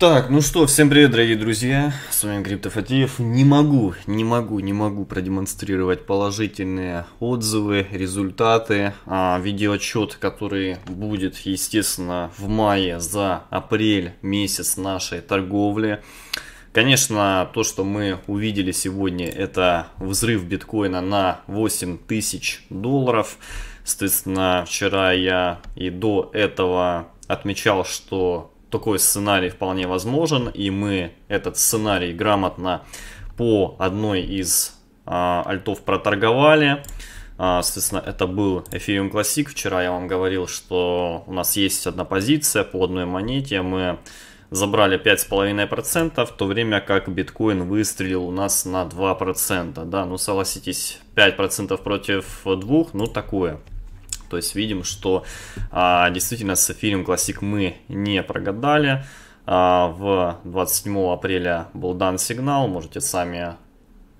Так, ну что, всем привет, дорогие друзья, с вами Крипто Криптофатеев. Не могу, не могу, не могу продемонстрировать положительные отзывы, результаты, а, видеоотчет, который будет, естественно, в мае за апрель месяц нашей торговли. Конечно, то, что мы увидели сегодня, это взрыв биткоина на 8 тысяч долларов. Соответственно, вчера я и до этого отмечал, что такой сценарий вполне возможен, и мы этот сценарий грамотно по одной из а, альтов проторговали. А, соответственно, это был Ethereum Classic. Вчера я вам говорил, что у нас есть одна позиция по одной монете. Мы забрали 5,5%, в то время как биткоин выстрелил у нас на 2%. Да, ну согласитесь, 5% против 2, ну такое. То есть видим, что а, действительно с эфириум классик мы не прогадали. А, в 27 апреля был дан сигнал, можете сами,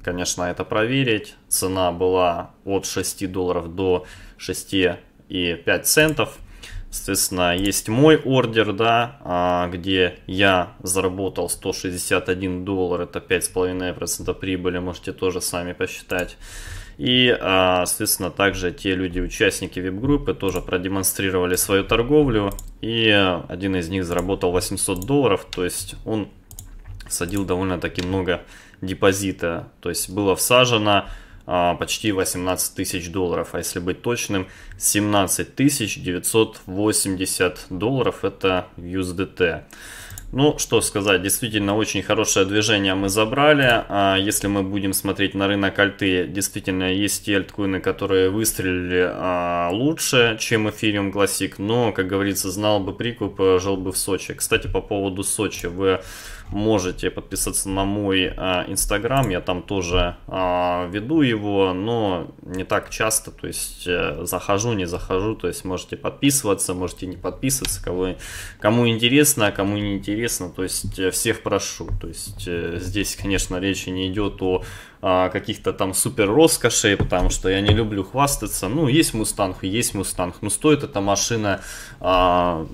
конечно, это проверить. Цена была от 6 долларов до 6,5 центов. Соответственно, есть мой ордер, да, а, где я заработал 161 доллар, это 5,5% прибыли, можете тоже сами посчитать. И, а, соответственно, также те люди, участники веб-группы, тоже продемонстрировали свою торговлю. И один из них заработал 800 долларов, то есть он садил довольно-таки много депозита. То есть было всажено а, почти 18 тысяч долларов, а если быть точным, 17 тысяч 980 долларов это USDT. Ну, что сказать, действительно очень хорошее движение мы забрали. А если мы будем смотреть на рынок альты, действительно есть те альткоины, которые выстрелили а, лучше, чем эфириум классик. Но, как говорится, знал бы прикуп, э, жил бы в Сочи. Кстати, по поводу Сочи. Вы можете подписаться на мой а, инстаграм, я там тоже а, веду его, но не так часто, то есть э, захожу, не захожу, то есть можете подписываться, можете не подписываться, кого, кому интересно, а кому не интересно, то есть э, всех прошу, то есть э, здесь, конечно, речи не идет о а, каких-то там супер роскошей, потому что я не люблю хвастаться. Ну, есть Мустанг есть Мустанг. Ну, стоит эта машина 50 а,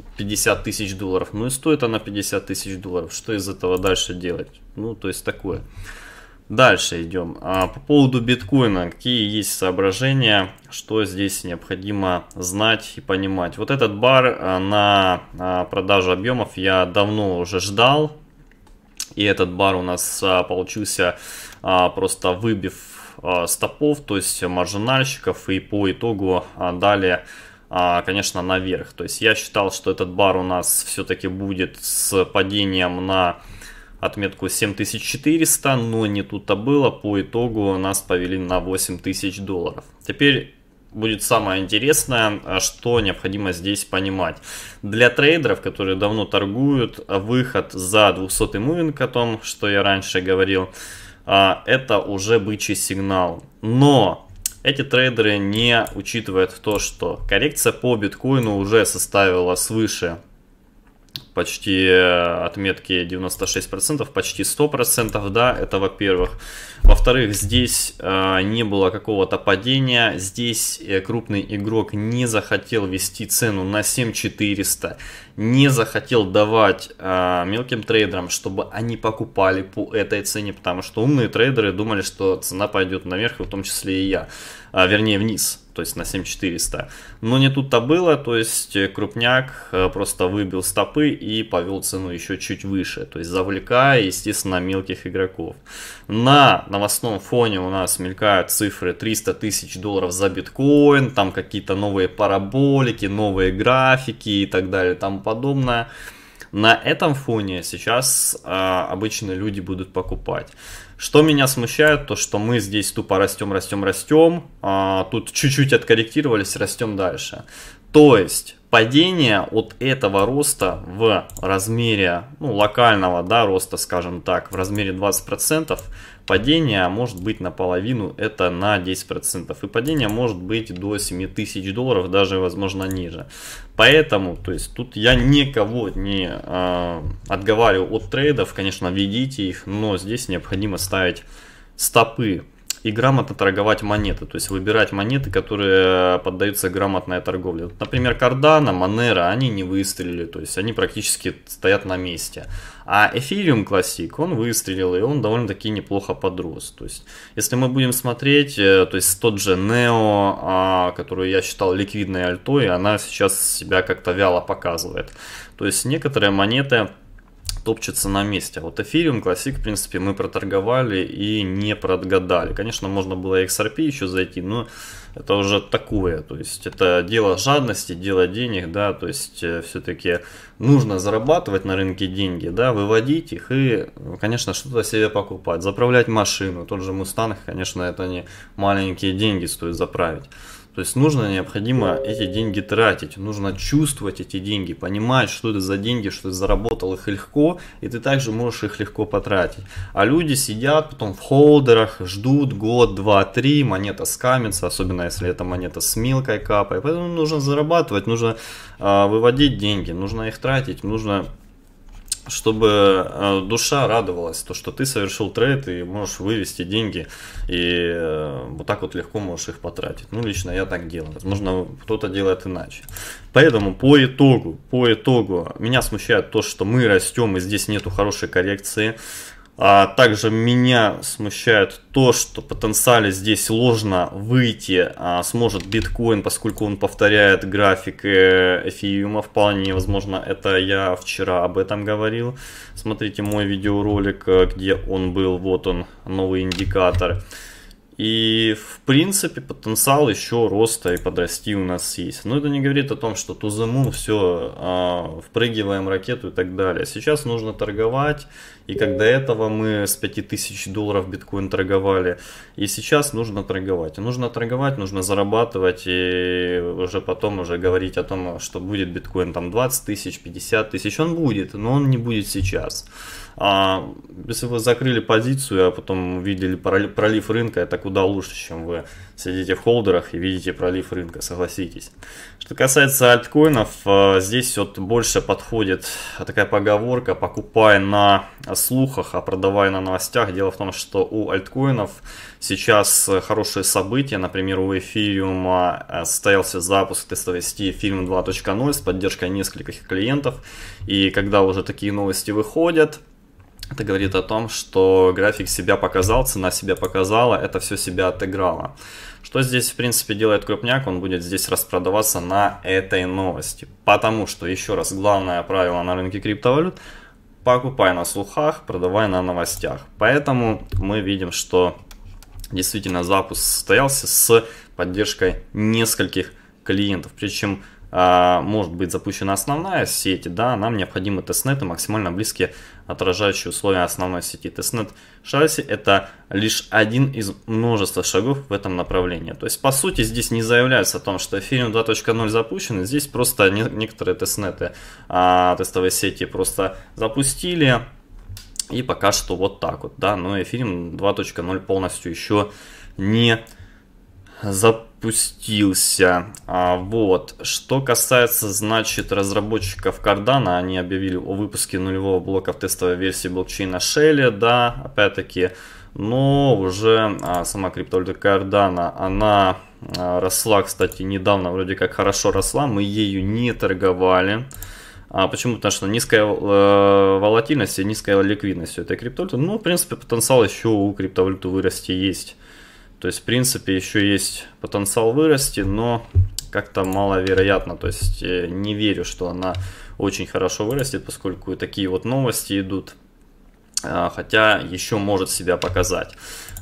тысяч долларов. Ну, и стоит она 50 тысяч долларов. Что из этого дальше делать? Ну, то есть такое. Дальше идем. А, по поводу биткоина, какие есть соображения, что здесь необходимо знать и понимать. Вот этот бар на продажу объемов я давно уже ждал. И этот бар у нас получился а, просто выбив а, стопов, то есть маржинальщиков, и по итогу а, далее конечно, наверх. То есть я считал, что этот бар у нас все-таки будет с падением на отметку 7400, но не тут-то было. По итогу нас повели на 8000 долларов. Теперь будет самое интересное, что необходимо здесь понимать. Для трейдеров, которые давно торгуют, выход за 200 мувинг о том, что я раньше говорил, а, это уже бычий сигнал. Но эти трейдеры не учитывают то, что коррекция по биткоину уже составила свыше почти э, отметки 96%, почти 100%, да, это во-первых. Во-вторых, здесь э, не было какого-то падения, здесь э, крупный игрок не захотел вести цену на 7400 не захотел давать э, мелким трейдерам, чтобы они покупали по этой цене, потому что умные трейдеры думали, что цена пойдет наверх, в том числе и я, а, вернее вниз, то есть на 7400. Но не тут-то было, то есть крупняк а, просто выбил стопы и повел цену еще чуть выше, то есть завлекая, естественно, мелких игроков. На новостном фоне у нас мелькают цифры 300 тысяч долларов за биткоин, там какие-то новые параболики, новые графики и так далее. Там подобное. На этом фоне сейчас э, обычно люди будут покупать. Что меня смущает, то что мы здесь тупо растем, растем, растем, а тут чуть-чуть откорректировались, растем дальше. То есть падение от этого роста в размере, ну, локального, да, роста, скажем так, в размере 20%, падение может быть наполовину, это на 10%. И падение может быть до 7 тысяч долларов, даже, возможно, ниже. Поэтому, то есть, тут я никого не э, отговариваю от трейдов, конечно, ведите их, но здесь необходимо ставить стопы и грамотно торговать монеты, то есть выбирать монеты, которые э, поддаются грамотной торговле. Например, Cardano, Манера, они не выстрелили, то есть они практически стоят на месте. А Эфириум Классик он выстрелил, и он довольно-таки неплохо подрос. То есть, если мы будем смотреть, э, то есть тот же Нео, а, которую я считал ликвидной альтой, она сейчас себя как-то вяло показывает. То есть некоторые монеты топчется на месте. А вот Ethereum классик, в принципе, мы проторговали и не продгадали. Конечно, можно было XRP еще зайти, но это уже такое. То есть это дело жадности, дело денег, да, то есть э, все-таки нужно зарабатывать на рынке деньги, да, выводить их и, конечно, что-то себе покупать. Заправлять машину, тот же Мустанг, конечно, это не маленькие деньги стоит заправить. То есть нужно, необходимо эти деньги тратить, нужно чувствовать эти деньги, понимать, что это за деньги, что ты заработал их легко, и ты также можешь их легко потратить. А люди сидят потом в холдерах, ждут год, два, три, монета скамится, особенно если это монета с мелкой капой. Поэтому нужно зарабатывать, нужно э, выводить деньги, нужно их тратить, нужно чтобы э, душа радовалась, то, что ты совершил трейд и можешь вывести деньги, и э, вот так вот легко можешь их потратить. Ну, лично я так делаю. Возможно, кто-то делает иначе. Поэтому по итогу, по итогу, меня смущает то, что мы растем, и здесь нету хорошей коррекции. А также меня смущает то, что потенциально здесь ложно выйти, а сможет биткоин, поскольку он повторяет график э, эфириума вполне возможно. Это я вчера об этом говорил. Смотрите мой видеоролик, э, где он был, вот он, новый индикатор. И, в принципе, потенциал еще роста и подрасти у нас есть. Но это не говорит о том, что тузыму все, а, впрыгиваем ракету и так далее. Сейчас нужно торговать. И как до этого мы с 5000 долларов биткоин торговали. И сейчас нужно торговать. нужно торговать, нужно зарабатывать. И уже потом уже говорить о том, что будет биткоин там 20 тысяч, 50 тысяч. Он будет, но он не будет сейчас. А если вы закрыли позицию, а потом видели пролив рынка, это куда лучше, чем вы сидите в холдерах и видите пролив рынка, согласитесь. Что касается альткоинов, э, здесь вот больше подходит такая поговорка «покупай на слухах, а продавай на новостях». Дело в том, что у альткоинов сейчас хорошие события. Например, у эфириума состоялся запуск тестовой сети «Фильм 2.0» с поддержкой нескольких клиентов. И когда уже такие новости выходят – это говорит о том, что график себя показал, цена себя показала, это все себя отыграло. Что здесь, в принципе, делает крупняк? Он будет здесь распродаваться на этой новости. Потому что, еще раз, главное правило на рынке криптовалют – покупай на слухах, продавай на новостях. Поэтому мы видим, что действительно запуск состоялся с поддержкой нескольких клиентов. Причем а, может быть запущена основная сеть, да, нам необходимы тестнеты максимально близкие отражающие условия основной сети. Testnet шасси это лишь один из множества шагов в этом направлении. То есть, по сути, здесь не заявляется о том, что Ethereum 2.0 запущен, здесь просто некоторые тестнеты, а, тестовые сети просто запустили, и пока что вот так вот, да, но Ethereum 2.0 полностью еще не запущен запустился. А, вот. Что касается, значит, разработчиков Cardano, они объявили о выпуске нулевого блока в тестовой версии блокчейна Shell, да, опять-таки. Но уже а, сама криптовалюта Cardano, она а, росла, кстати, недавно, вроде как хорошо росла, мы ею не торговали. А почему? Потому что низкая э, волатильность и низкая ликвидность у этой криптовалюты. Ну, в принципе, потенциал еще у криптовалюты вырасти есть. То есть, в принципе, еще есть потенциал вырасти, но как-то маловероятно. То есть, э, не верю, что она очень хорошо вырастет, поскольку такие вот новости идут. А, хотя еще может себя показать.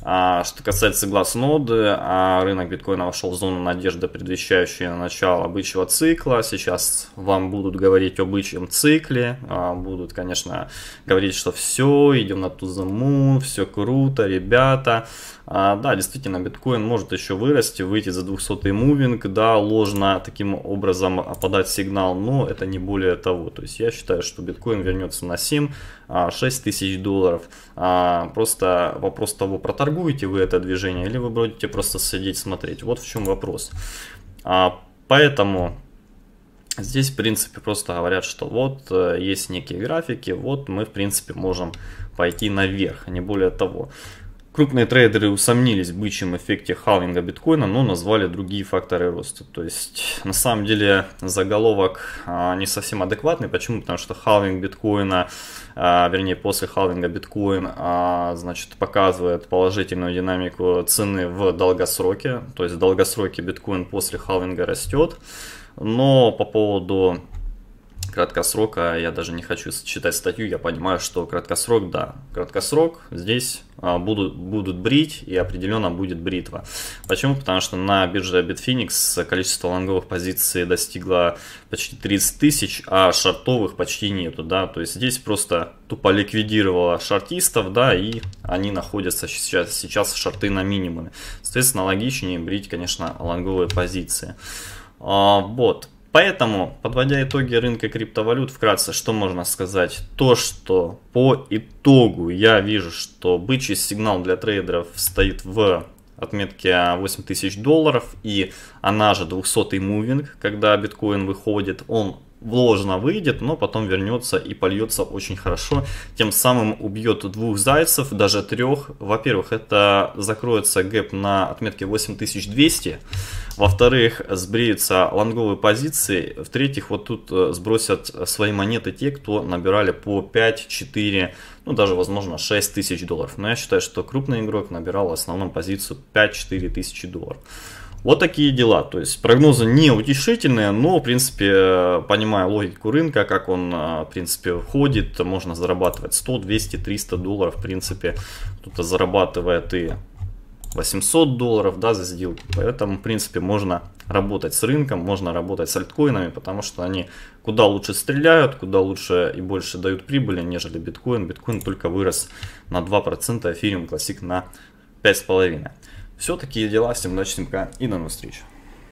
А, что касается глаз ноды, рынок биткоина вошел в зону надежды, предвещающую начало бычьего цикла. Сейчас вам будут говорить о бычьем цикле, а, будут, конечно, говорить, что все, идем на ту заму, все круто, ребята. А, да, действительно, биткоин может еще вырасти, выйти за 200 мувинг, да, ложно таким образом подать сигнал, но это не более того. То есть я считаю, что биткоин вернется на 7-6 тысяч долларов. Просто вопрос того, проторговать торгуете вы это движение, или вы будете просто сидеть смотреть. Вот в чем вопрос. А, поэтому здесь, в принципе, просто говорят, что вот э, есть некие графики, вот мы, в принципе, можем пойти наверх, а не более того. Крупные трейдеры усомнились в бычьем эффекте халвинга биткоина, но назвали другие факторы роста. То есть, на самом деле, заголовок а, не совсем адекватный. Почему? Потому что халвинг биткоина, а, вернее, после халвинга биткоин, а, значит, показывает положительную динамику цены в долгосроке. То есть, в долгосроке биткоин после халвинга растет. Но по поводу краткосрока я даже не хочу читать статью, я понимаю, что краткосрок, да, краткосрок здесь а, будут, будут брить и определенно будет бритва. Почему? Потому что на бирже Bitfinex количество лонговых позиций достигло почти 30 тысяч, а шартовых почти нету, да, то есть здесь просто тупо ликвидировала шартистов, да, и они находятся сейчас, сейчас шарты на минимуме. Соответственно, логичнее брить, конечно, лонговые позиции. А, вот, Поэтому, подводя итоги рынка криптовалют, вкратце, что можно сказать? То, что по итогу я вижу, что бычий сигнал для трейдеров стоит в отметке 8000 долларов и она же 200 мувинг, когда биткоин выходит, он вложено выйдет, но потом вернется и польется очень хорошо. Тем самым убьет двух зайцев, даже трех. Во-первых, это закроется гэп на отметке 8200. Во-вторых, сбреются лонговые позиции. В-третьих, вот тут э, сбросят свои монеты те, кто набирали по 5, 4, ну даже возможно 6 тысяч долларов. Но я считаю, что крупный игрок набирал в основном позицию 5-4 тысячи долларов. Вот такие дела. То есть прогнозы не утешительные, но, в принципе, понимая логику рынка, как он, а, в принципе, входит, можно зарабатывать 100, 200, 300 долларов. В принципе, кто-то зарабатывает и 800 долларов да, за сделку. Поэтому, в принципе, можно работать с рынком, можно работать с альткоинами, потому что они куда лучше стреляют, куда лучше и больше дают прибыли, нежели биткоин. Биткоин только вырос на 2%, эфириум классик на 5,5%. Все таки дела, всем удачи, и до новых встреч.